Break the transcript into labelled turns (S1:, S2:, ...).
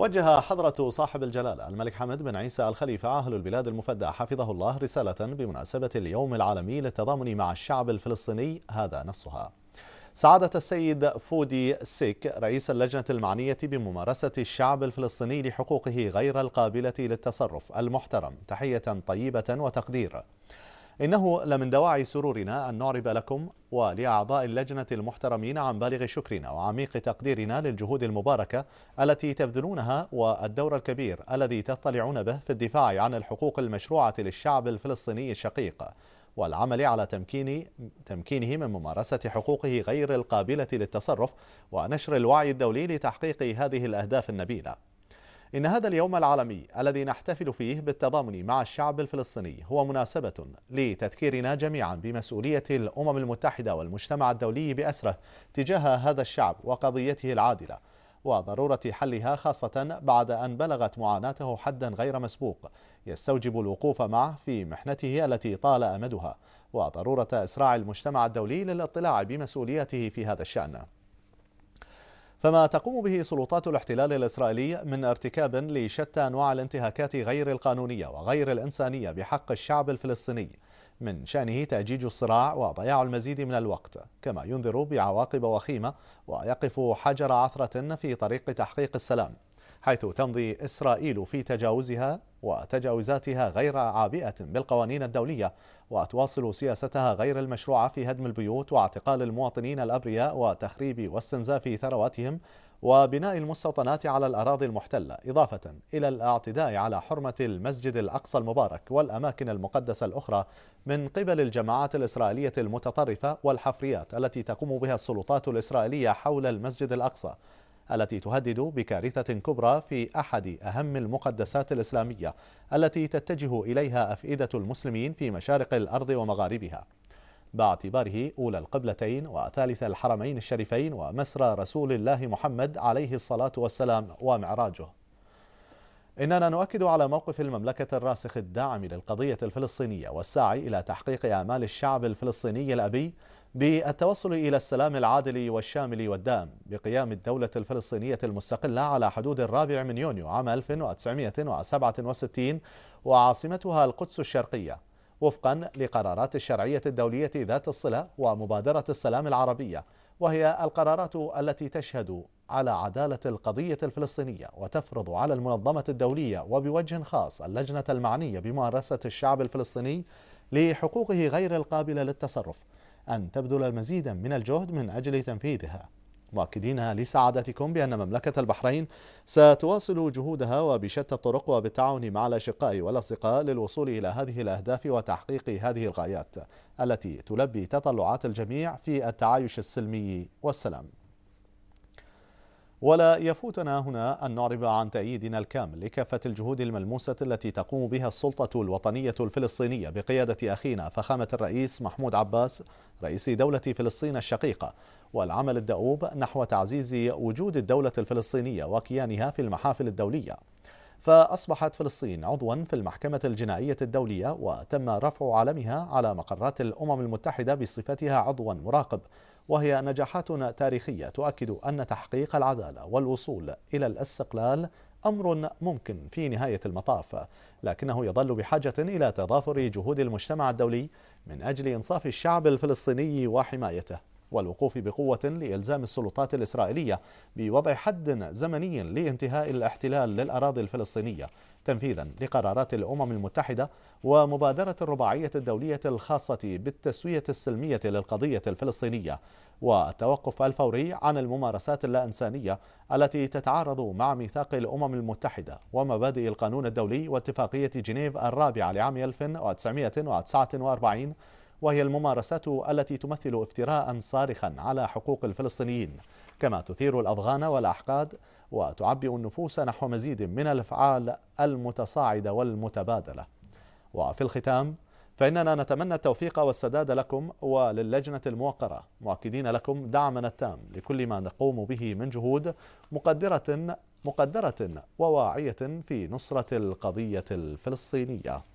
S1: وجه حضرة صاحب الجلالة الملك حمد بن عيسى الخليفة عاهل البلاد المفدى حفظه الله رسالة بمناسبة اليوم العالمي للتضامن مع الشعب الفلسطيني هذا نصها سعادة السيد فودي سيك رئيس اللجنة المعنية بممارسة الشعب الفلسطيني لحقوقه غير القابلة للتصرف المحترم تحية طيبة وتقدير إنه لمن دواعي سرورنا أن نعرب لكم ولأعضاء اللجنة المحترمين عن بالغ شكرنا وعميق تقديرنا للجهود المباركة التي تبذلونها والدور الكبير الذي تطلعون به في الدفاع عن الحقوق المشروعة للشعب الفلسطيني الشقيق والعمل على تمكين تمكينه من ممارسة حقوقه غير القابلة للتصرف ونشر الوعي الدولي لتحقيق هذه الأهداف النبيلة إن هذا اليوم العالمي الذي نحتفل فيه بالتضامن مع الشعب الفلسطيني هو مناسبة لتذكيرنا جميعا بمسؤولية الأمم المتحدة والمجتمع الدولي بأسره تجاه هذا الشعب وقضيته العادلة وضرورة حلها خاصة بعد أن بلغت معاناته حدا غير مسبوق يستوجب الوقوف معه في محنته التي طال أمدها وضرورة إسراع المجتمع الدولي للاطلاع بمسؤوليته في هذا الشأن فما تقوم به سلطات الاحتلال الإسرائيلي من ارتكاب لشتى أنواع الانتهاكات غير القانونية وغير الإنسانية بحق الشعب الفلسطيني من شأنه تأجيج الصراع وضياع المزيد من الوقت كما ينذر بعواقب وخيمة ويقف حجر عثرة في طريق تحقيق السلام حيث تمضي إسرائيل في تجاوزها وتجاوزاتها غير عابئة بالقوانين الدولية وتواصل سياستها غير المشروعة في هدم البيوت واعتقال المواطنين الأبرياء وتخريب واستنزاف ثرواتهم وبناء المستوطنات على الأراضي المحتلة إضافة إلى الاعتداء على حرمة المسجد الأقصى المبارك والأماكن المقدسة الأخرى من قبل الجماعات الإسرائيلية المتطرفة والحفريات التي تقوم بها السلطات الإسرائيلية حول المسجد الأقصى التي تهدد بكارثة كبرى في أحد أهم المقدسات الإسلامية التي تتجه إليها أفئدة المسلمين في مشارق الأرض ومغاربها باعتباره أولى القبلتين وثالث الحرمين الشريفين ومسرى رسول الله محمد عليه الصلاة والسلام ومعراجه إننا نؤكد على موقف المملكة الراسخ الداعم للقضية الفلسطينية والساعي إلى تحقيق آمال الشعب الفلسطيني الأبي بالتوصل إلى السلام العادل والشامل والدام بقيام الدولة الفلسطينية المستقلة على حدود الرابع من يونيو عام 1967 وعاصمتها القدس الشرقية وفقا لقرارات الشرعية الدولية ذات الصلة ومبادرة السلام العربية وهي القرارات التي تشهد على عدالة القضية الفلسطينية وتفرض على المنظمة الدولية وبوجه خاص اللجنة المعنية بممارسة الشعب الفلسطيني لحقوقه غير القابلة للتصرف أن تبذل المزيد من الجهد من أجل تنفيذها مؤكدين لسعادتكم بأن مملكة البحرين ستواصل جهودها وبشتى الطرق وبالتعاون مع الأشقاء والأصدقاء للوصول إلى هذه الأهداف وتحقيق هذه الغايات التي تلبي تطلعات الجميع في التعايش السلمي والسلام ولا يفوتنا هنا أن نعرب عن تأييدنا الكامل لكافة الجهود الملموسة التي تقوم بها السلطة الوطنية الفلسطينية بقيادة أخينا فخامة الرئيس محمود عباس رئيس دولة فلسطين الشقيقة والعمل الدؤوب نحو تعزيز وجود الدولة الفلسطينية وكيانها في المحافل الدولية فأصبحت فلسطين عضوا في المحكمة الجنائية الدولية وتم رفع علمها على مقرات الأمم المتحدة بصفتها عضوا مراقب وهي نجاحات تاريخية تؤكد أن تحقيق العدالة والوصول إلى الاستقلال أمر ممكن في نهاية المطاف لكنه يظل بحاجة إلى تضافر جهود المجتمع الدولي من أجل إنصاف الشعب الفلسطيني وحمايته والوقوف بقوة لإلزام السلطات الإسرائيلية بوضع حد زمني لانتهاء الاحتلال للأراضي الفلسطينية تنفيذا لقرارات الأمم المتحدة ومبادرة الرباعية الدولية الخاصة بالتسوية السلمية للقضية الفلسطينية والتوقف الفوري عن الممارسات اللا إنسانية التي تتعارض مع ميثاق الأمم المتحدة ومبادئ القانون الدولي واتفاقية جنيف الرابعة لعام 1949 وهي الممارسات التي تمثل افتراء صارخا على حقوق الفلسطينيين كما تثير الأضغان والأحقاد وتعبئ النفوس نحو مزيد من الأفعال المتصاعدة والمتبادلة وفي الختام فإننا نتمنى التوفيق والسداد لكم وللجنة الموقرة مؤكدين لكم دعمنا التام لكل ما نقوم به من جهود مقدرة مقدرة وواعية في نصرة القضية الفلسطينية